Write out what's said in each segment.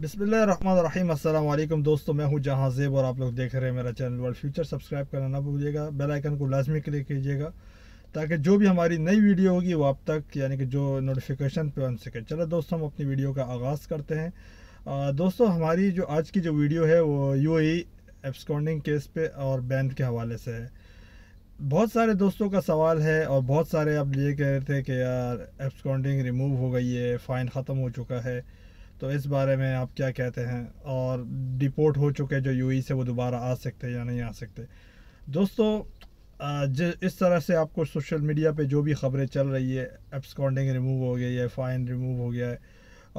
बिसमीम अल्लाम दोस्तों मैं हूँ जहाँ जेब और आप लोग देख रहे हैं मेरा चैनल वर्ल्ड फ्यूचर सब्सक्राइब करना ना भूलिएगा बेल आइकन को लाजमी क्लिक कीजिएगा ताकि जो भी हमारी नई वीडियो होगी वो आप तक यानी कि जो नोटिफिकेशन पे बन सके चलो दोस्तों हम अपनी वीडियो का आगाज़ करते हैं आ, दोस्तों हमारी जो आज की जो वीडियो है वो यू ई एब्सकॉन्डिंग केस पे और बैन के हवाले से है बहुत सारे दोस्तों का सवाल है और बहुत सारे आप ये कह रहे थे कि यार एब्सकॉन्डिंग रिमूव हो गई है फ़ाइन ख़त्म हो चुका है तो इस बारे में आप क्या कहते हैं और डिपोर्ट हो चुके जो यू e से वो दोबारा आ सकते या नहीं आ सकते दोस्तों इस तरह से आपको सोशल मीडिया पे जो भी खबरें चल रही है एप्सकॉन्डिंग रिमूव हो गई है फ़ाइन रिमूव हो गया है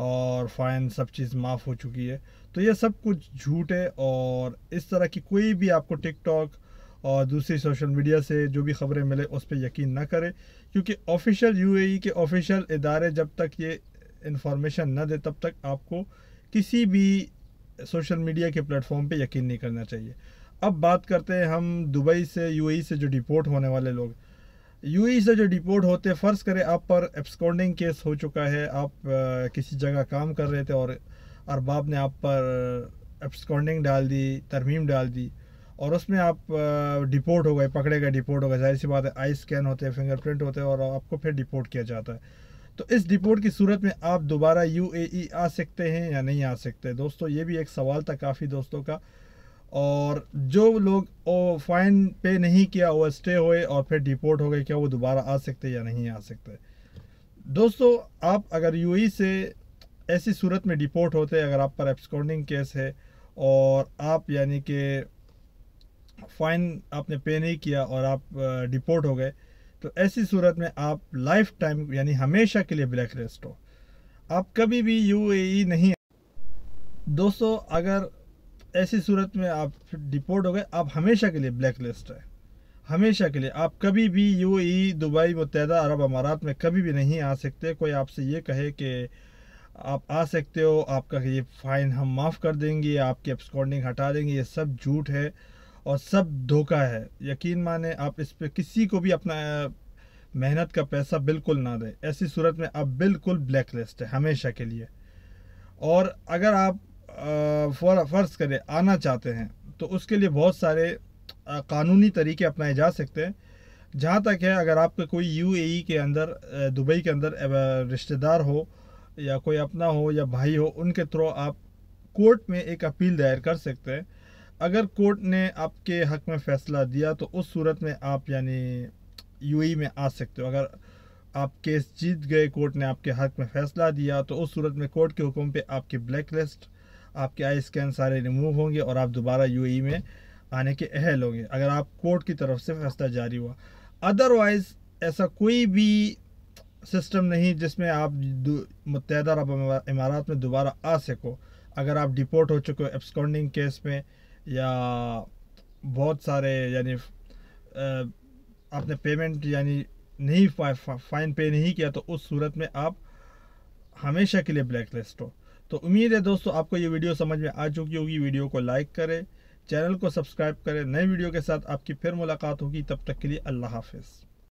और फ़ाइन सब चीज़ माफ़ हो चुकी है तो ये सब कुछ झूठ है और इस तरह की कोई भी आपको टिकटॉक और दूसरी सोशल मीडिया से जो भी खबरें मिले उस पर यकीन ना करें क्योंकि ऑफिशियल यूएई e e के ऑफिशियल इदारे जब तक ये इन्फॉर्मेशन ना दे तब तक आपको किसी भी सोशल मीडिया के प्लेटफॉर्म पे यकीन नहीं करना चाहिए अब बात करते हैं हम दुबई से यूएई e से जो डिपोर्ट होने वाले लोग यूएई e से जो डिपोर्ट होते फ़र्ज़ करें आप पर एब्सकॉन्डिंग केस हो चुका है आप आ, किसी जगह काम कर रहे थे और अरबाब ने आप पर एब्सकॉन्डिंग डाल दी तरमीम डाल दी और उसमें आप डिपोर्ट हो गए पकड़े गए डिपोर्ट हो गए जाहिर सी बात है आई स्कैन होते हैं फिंगरप्रिंट होते हैं और आपको फिर डिपोर्ट किया जाता है तो इस डिपोर्ट की सूरत में आप दोबारा यूएई आ सकते हैं या नहीं आ सकते दोस्तों ये भी एक सवाल था काफ़ी दोस्तों का और जो लोग फाइन पे नहीं किया वो स्टे हुए और फिर डिपोर्ट हो गए क्या वो दोबारा आ सकते या नहीं आ सकते दोस्तों आप अगर यू से ऐसी सूरत में डिपोर्ट होते अगर आप पर एब्सकॉन्डिंग केस है और आप यानी कि फ़ाइन आपने पे नहीं किया और आप डिपोर्ट हो गए तो ऐसी सूरत में आप लाइफ टाइम यानी हमेशा के लिए ब्लैक लिस्ट हो आप कभी भी ए e नहीं दोस्तों अगर ऐसी सूरत में आप डिपोर्ट हो गए आप हमेशा के लिए ब्लैक लिस्ट है हमेशा के लिए आप कभी भी यूएई e, दुबई मुतहदा अरब अमारात में कभी भी नहीं आ सकते कोई आपसे ये कहे कि आप आ सकते हो आपका ये फ़ाइन हम माफ़ कर देंगे आपकी अपस्कॉन्डिंग हटा देंगे ये सब झूठ है और सब धोखा है यकीन माने आप इस पर किसी को भी अपना मेहनत का पैसा बिल्कुल ना दें ऐसी सूरत में आप बिल्कुल ब्लैक लिस्ट है हमेशा के लिए और अगर आप फ़र्ज़ करें आना चाहते हैं तो उसके लिए बहुत सारे कानूनी तरीके अपनाए जा सकते हैं जहाँ तक है अगर आपके कोई यूएई के अंदर दुबई के अंदर रिश्तेदार हो या कोई अपना हो या भाई हो उनके थ्रू आप कोर्ट में एक अपील दायर कर सकते हैं अगर कोर्ट ने आपके हक में फ़ैसला दिया तो उस सूरत में आप यानी यूएई में आ सकते हो अगर आप केस जीत गए कोर्ट ने आपके हक में फ़ैसला दिया तो उस सूरत में कोर्ट के हुक्म पे आपकी ब्लैक लिस्ट आपके आई स्कैन सारे रिमूव होंगे और आप दोबारा यूएई में आने के अहल होंगे अगर आप कोर्ट की तरफ से फैसला जारी हुआ अदरवाइज़ ऐसा कोई भी सिस्टम नहीं जिसमें आप मुतहदा अरब इमारात में दोबारा आ सको अगर आप डिपोर्ट हो चुके हो एब्सकॉन्डिंग केस में या बहुत सारे यानी आपने पेमेंट यानी नहीं फाइन पे नहीं किया तो उस सूरत में आप हमेशा के लिए ब्लैक लिस्ट हो तो उम्मीद है दोस्तों आपको ये वीडियो समझ में आ चुकी होगी वीडियो को लाइक करें चैनल को सब्सक्राइब करें नए वीडियो के साथ आपकी फिर मुलाकात होगी तब तक के लिए अल्लाह हाफिज़